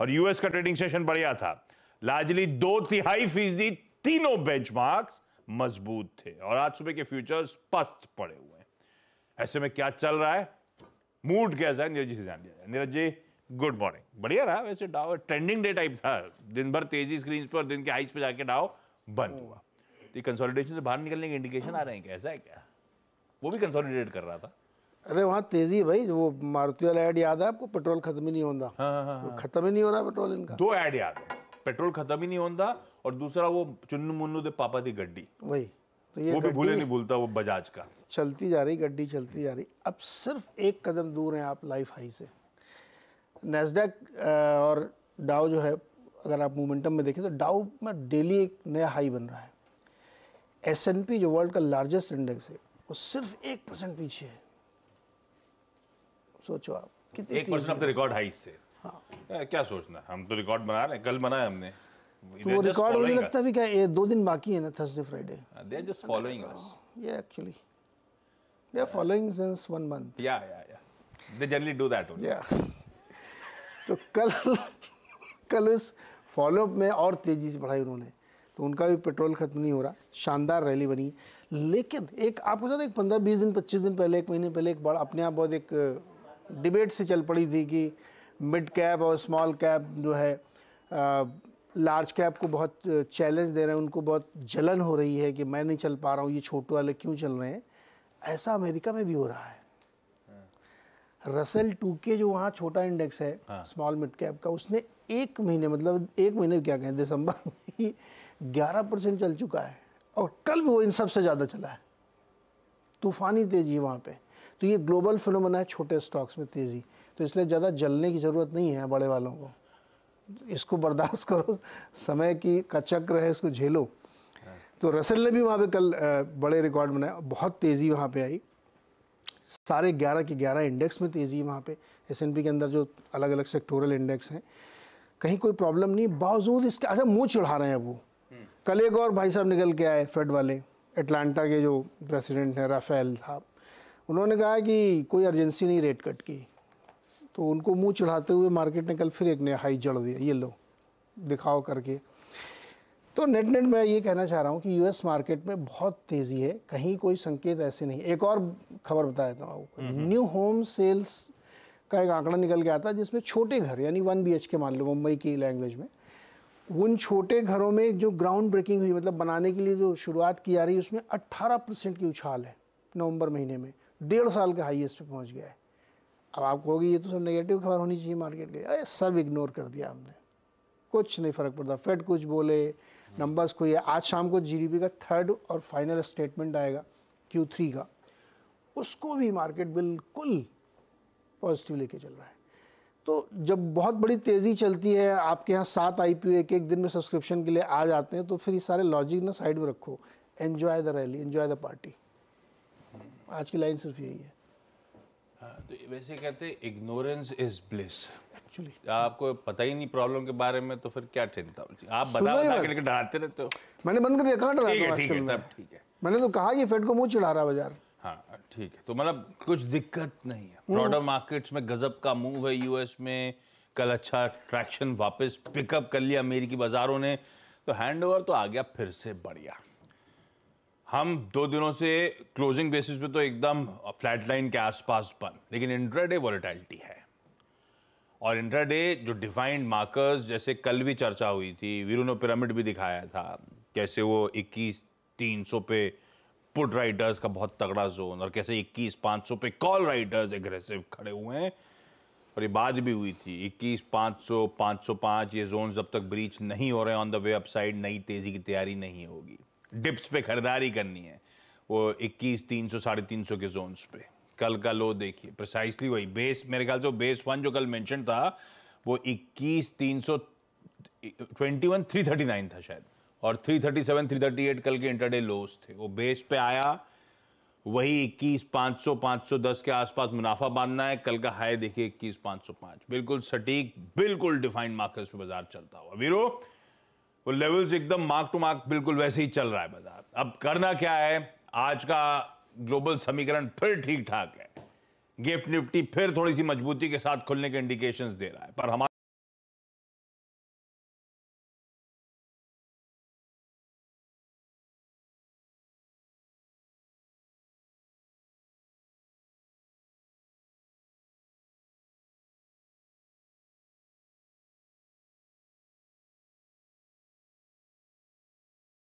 और यूएस का trading session बढ़िया था लार्जली दो तिहाई फीसदी तीनों बेंचमार्क्स मजबूत थे और आज सुबह के फ्यूचर्स पस्त पड़े हुए हैं ऐसे में क्या चल रहा है मूड कैसा है नीरज जी से जान लिया जाए नीरज जी गुड मॉर्निंग बढ़िया रहा वैसे डाव ट्रेंडिंग डे टाइप था दिन भर तेजी स्क्रीन पर दिन के हाइट्स पे जाके डाव बंद हुआ तो कंसोलिडेशन से बाहर निकलने के इंडिकेशन आ रहे हैं कैसा है क्या वो भी कंसोलिडेट कर रहा था अरे वहाँ तेजी है भाई वो मारुति वाला ऐड याद है आपको पेट्रोल खत्म ही नहीं होता हाँ, हाँ, हाँ. हाँ। खत्म ही नहीं हो रहा पेट्रोल इनका दो ऐड याद है पेट्रोल खत्म ही नहीं होता और दूसरा वो चुन्नू मुन्नू दे पापा दी गड्डी वही तो ये वो भी भूले नहीं भूलता वो बजाज का चलती जा रही गड्डी चलती जा रही अब सिर्फ एक कदम दूर हैं आप लाइफ हाई से नेस्डेक और डाउ जो है अगर आप मोमेंटम में देखें तो डाउ में डेली एक नया हाई बन रहा है एस जो वर्ल्ड का लार्जेस्ट इंडेक्स है वो सिर्फ एक परसेंट पीछे है सोचो आप एक परसेंट अपने रिकॉर्ड हाई से हाँ क्या सोचना हम तो रिकॉर्ड बना रहे हैं कल बनाया हमने तो वो रिकॉर्ड मुझे लगता भी क्या ये दो दिन बाकी है ना Thursday Friday they are just following us actually they are following since one month yeah yeah yeah they generally do that only yeah तो कल कल इस फॉलोअप में और तेजी से बढ़ाई उन्होंने तो उनका भी पेट्रोल खत्म नहीं हो रहा शानदार रैली बनी लेकिन एक आपको पता एक पंद्रह बीस दिन पच्चीस दिन पहले एक महीने पहले एक बड़ा अपने आप बहुत एक डिबेट से चल पड़ी थी कि मिड कैप और स्मॉल कैप जो है आ, लार्ज कैप को बहुत चैलेंज दे रहे हैं उनको बहुत जलन हो रही है कि मैं नहीं चल पा रहा हूँ ये छोटे वाले क्यों चल रहे हैं ऐसा अमेरिका में भी हो रहा है रसेल टू के जो वहाँ छोटा इंडेक्स है हाँ। स्मॉल मिड कैप का उसने एक महीने मतलब एक महीने क्या कहें दिसंबर में ग्यारह परसेंट चल चुका है और कल भी वो इन सबसे ज़्यादा चला है तूफानी तेजी है वहाँ पर तो ये ग्लोबल फिनोमेना है छोटे स्टॉक्स में तेज़ी तो इसलिए ज़्यादा जलने की ज़रूरत नहीं है बड़े वालों को इसको बर्दाश्त करो समय की का चक्र है इसको झेलो तो रसल ने भी वहाँ पे कल बड़े रिकॉर्ड बनाए बहुत तेज़ी वहाँ पे आई सारे 11 के 11 इंडेक्स में तेज़ी वहाँ पे एस के अंदर जो अलग अलग सेक्टोरल इंडेक्स हैं कहीं कोई प्रॉब्लम नहीं बावजूद इसके अच्छा मुँह चढ़ा रहे हैं वो हम्म। कल एक और भाई साहब निकल के आए फेड वाले अटलांटा के जो प्रेसिडेंट हैं राफेल साहब उन्होंने कहा कि कोई अर्जेंसी नहीं रेट कट की तो उनको मुंह चढ़ाते हुए मार्केट ने कल फिर एक नया हाई जड़ दिया ये लो दिखाओ करके तो नेट नेट मैं ये कहना चाह रहा हूँ कि यूएस मार्केट में बहुत तेज़ी है कहीं कोई संकेत ऐसे नहीं एक और खबर बताया था आपको न्यू होम सेल्स का एक आंकड़ा निकल के आता है जिसमें छोटे घर यानी वन बी के मान लो मुंबई की लैंग्वेज में उन छोटे घरों में जो ग्राउंड ब्रेकिंग हुई मतलब बनाने के लिए जो शुरुआत की जा रही है उसमें 18 परसेंट की उछाल है नवंबर महीने में डेढ़ साल का हाईएस्ट पे पहुंच गया है अब आप कहोगे ये तो सब नेगेटिव खबर होनी चाहिए मार्केट के अरे सब इग्नोर कर दिया हमने कुछ नहीं फ़र्क पड़ता फेड कुछ बोले नंबर्स कोई है आज शाम को जीडीपी का थर्ड और फाइनल स्टेटमेंट आएगा क्यू थ्री का उसको भी मार्केट बिल्कुल पॉजिटिव लेके चल रहा है तो जब बहुत बड़ी तेज़ी चलती है आपके यहाँ सात आई पी एक एक दिन में सब्सक्रिप्शन के लिए आ जाते हैं तो फिर ये सारे लॉजिक ना साइड में रखो enjoy the rally enjoy the party आज की लाइन सिर्फ यही है हाँ, तो वैसे कहते हैं इग्नोरेंस इज ब्लिस एक्चुअली आपको पता ही नहीं प्रॉब्लम के बारे में तो फिर क्या चिंता आप बताओ बता डराते रहते हो मैंने बंद कर दिया कहाँ डरा ठीक है ठीक है मैंने तो कहा कि फेड को मुंह चिढ़ा रहा बाजार हाँ ठीक है तो मतलब कुछ दिक्कत नहीं है ब्रॉडर हम्म। मार्केट्स में गजब का मूव है यूएस में कल अच्छा ट्रैक्शन वापस पिकअप कर लिया अमेरिकी बाजारों ने तो हैंडओवर तो आ गया फिर से बढ़िया हम दो दिनों से क्लोजिंग बेसिस पे तो एकदम फ्लैट लाइन के आसपास बन लेकिन इंट्राडे वॉलिटैलिटी है और इंट्राडे जो डिफाइंड मार्कर्स जैसे कल भी चर्चा हुई थी वीरू ने पिरामिड भी दिखाया था कैसे वो 21 300 पे पुट राइडर्स का बहुत तगड़ा जोन और कैसे 21 500 पे कॉल राइडर्स एग्रेसिव खड़े हुए हैं और ये बात भी हुई थी 21 500 505 ये जोन जब तक ब्रीच नहीं हो रहे ऑन द वे अपसाइड नई तेज़ी की तैयारी नहीं होगी डिप्स पे खरीदारी करनी है वो 21 तीन सौ साढ़े तीन सौ के जोन्स पे कल का लो देखिए प्रिसाइसली वही बेस मेरे ख्याल से बेस वन जो कल मेंशन था वो 21 तीन सौ twenty one three thirty nine था शायद और three thirty seven three thirty eight कल के इंटरडे लोस थे वो बेस पे आया वही इक्कीस पाँच सौ पाँच सौ दस के आसपास मुनाफा बांधना है कल का हाई देखिए इक्कीस पाँच सौ पाँच बिल्कुल सटीक बिल्कुल डिफाइंड मार्केट्स पे बाजार चलता हुआ वीरो तो लेवल्स एकदम मार्क टू मार्क बिल्कुल वैसे ही चल रहा है बाजार अब करना क्या है आज का ग्लोबल समीकरण फिर ठीक ठाक है गिफ्ट निफ्टी फिर थोड़ी सी मजबूती के साथ खुलने के इंडिकेशंस दे रहा है पर हमारे